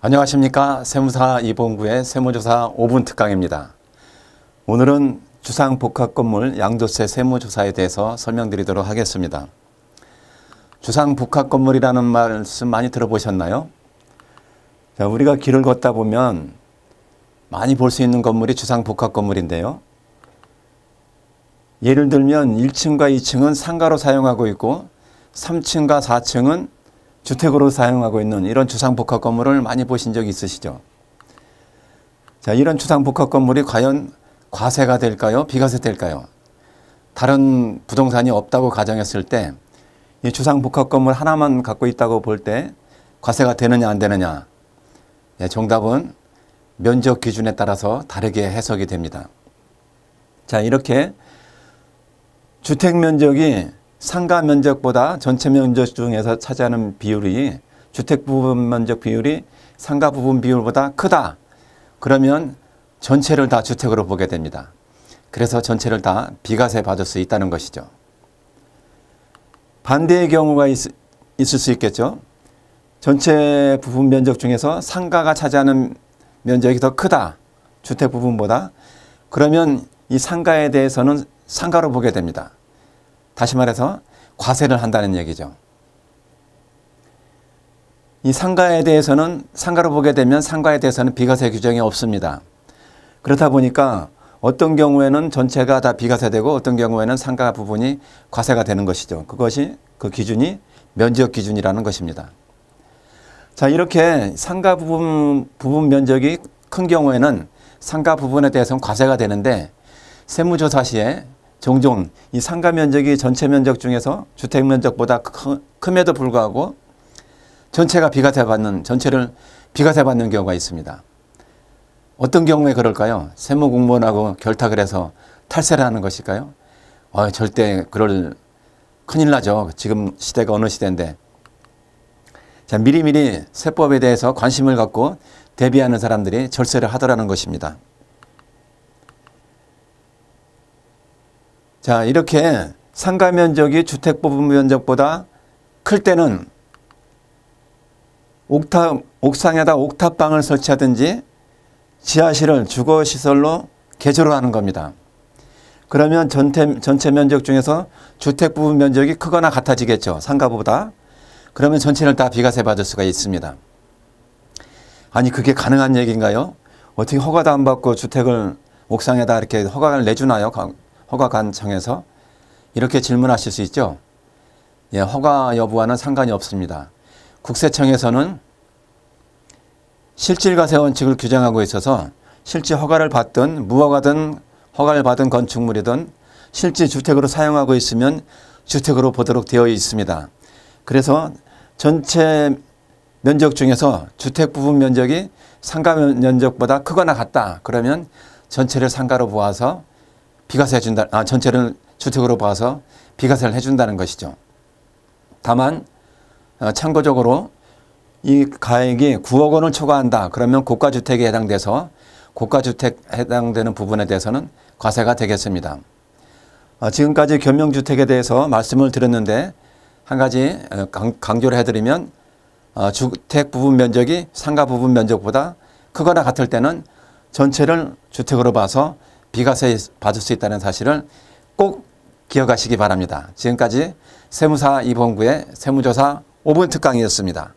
안녕하십니까. 세무사 이봉구의 세무조사 5분 특강입니다. 오늘은 주상복합건물 양도세 세무조사에 대해서 설명드리도록 하겠습니다. 주상복합건물이라는 말씀 많이 들어보셨나요? 자, 우리가 길을 걷다 보면 많이 볼 수 있는 건물이 주상복합건물인데요. 예를 들면 1층과 2층은 상가로 사용하고 있고 3층과 4층은 주택으로 사용하고 있는 이런 주상복합 건물을 많이 보신 적 있으시죠? 자, 이런 주상복합 건물이 과연 과세가 될까요? 비과세 될까요? 다른 부동산이 없다고 가정했을 때 이 주상복합 건물 하나만 갖고 있다고 볼 때 과세가 되느냐 안 되느냐? 예, 정답은 면적 기준에 따라서 다르게 해석이 됩니다. 자, 이렇게 주택 면적이 상가 면적보다 전체 면적 중에서 차지하는 비율이 주택 부분 면적 비율이 상가 부분 비율보다 크다. 그러면 전체를 다 주택으로 보게 됩니다. 그래서 전체를 다 비과세 받을 수 있다는 것이죠. 반대의 경우가 있, 있을 수 있겠죠. 전체 부분 면적 중에서 상가가 차지하는 면적이 더 크다. 주택 부분보다. 그러면 이 상가에 대해서는 상가로 보게 됩니다. 다시 말해서 과세를 한다는 얘기죠. 이 상가에 대해서는 상가로 보게 되면 상가에 대해서는 비과세 규정이 없습니다. 그렇다 보니까 어떤 경우에는 전체가 다 비과세되고 어떤 경우에는 상가 부분이 과세가 되는 것이죠. 그것이 그 기준이 면적 기준이라는 것입니다. 자 이렇게 상가 부분, 부분 면적이 큰 경우에는 상가 부분에 대해서는 과세가 되는데 세무조사 시에 종종 이 상가 면적이 전체 면적 중에서 주택 면적보다 크, 큼에도 불구하고 전체가 비과세 받는 전체를 비과세 받는 경우가 있습니다. 어떤 경우에 그럴까요? 세무 공무원하고 결탁을 해서 탈세를 하는 것일까요? 어, 절대 그럴 큰일 나죠. 지금 시대가 어느 시대인데. 자, 미리미리 세법에 대해서 관심을 갖고 대비하는 사람들이 절세를 하더라는 것입니다. 자, 이렇게 상가 면적이 주택 부분 면적보다 클 때는 옥탑, 옥상에다 옥탑방을 설치하든지 지하실을 주거시설로 개조를 하는 겁니다. 그러면 전체, 전체 면적 중에서 주택 부분 면적이 크거나 같아지겠죠. 상가보다. 그러면 전체를 다 비과세 받을 수가 있습니다. 아니 그게 가능한 얘기인가요? 어떻게 허가도 안 받고 주택을 옥상에다 이렇게 허가를 내주나요? 허가관청에서 이렇게 질문하실 수 있죠. 예, 허가 여부와는 상관이 없습니다. 국세청에서는 실질과세 원칙을 규정하고 있어서 실제 허가를 받든 무허가든 허가를 받은 건축물이든 실제 주택으로 사용하고 있으면 주택으로 보도록 되어 있습니다. 그래서 전체 면적 중에서 주택 부분 면적이 상가 면적보다 크거나 같다. 그러면 전체를 상가로 보아서 비과세 해준다, 아, 전체를 주택으로 봐서 비과세를 해준다는 것이죠. 다만 어, 참고적으로 이 가액이 9억 원을 초과한다. 그러면 고가주택에 해당돼서 고가주택 해당되는 부분에 대해서는 과세가 되겠습니다. 어, 지금까지 견명주택에 대해서 말씀을 드렸는데 한 가지 어, 강, 조를 해드리면 어, 주택 부분 면적이 상가 부분 면적보다 크거나 같을 때는 전체를 주택으로 봐서 비과세 받을 수 있다는 사실을 꼭 기억하시기 바랍니다. 지금까지 세무사 이봉구의 세무조사 5분 특강이었습니다.